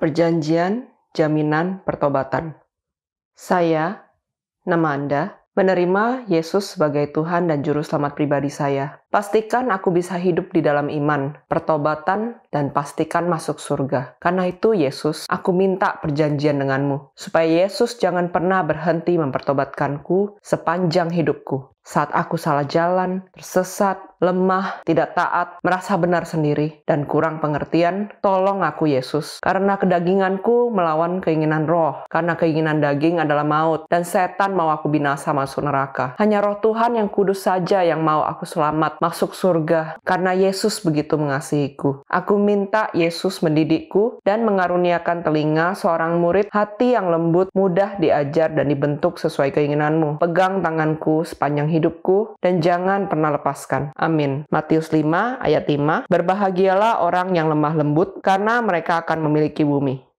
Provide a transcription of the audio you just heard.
Perjanjian Jaminan Pertobatan. Saya, nama Anda, menerima Yesus sebagai Tuhan dan Juru Selamat pribadi saya. Pastikan aku bisa hidup di dalam iman, pertobatan, dan pastikan masuk surga. Karena itu, Yesus, aku minta perjanjian denganmu, supaya Yesus jangan pernah berhenti mempertobatkanku sepanjang hidupku. Saat aku salah jalan, tersesat, lemah, tidak taat, merasa benar sendiri, dan kurang pengertian, tolong aku Yesus. Karena kedaginganku melawan keinginan roh, karena keinginan daging adalah maut, dan setan mau aku binasa masuk neraka. Hanya roh Tuhan yang kudus saja yang mau aku selamat masuk surga karena Yesus begitu mengasihiku. Aku minta Yesus mendidikku dan mengaruniakan telinga seorang murid hati yang lembut, mudah diajar dan dibentuk sesuai keinginanmu. Pegang tanganku sepanjang hidupku dan jangan pernah lepaskan. Amin. Matius 5 ayat 5 Berbahagialah orang yang lemah lembut karena mereka akan memiliki bumi.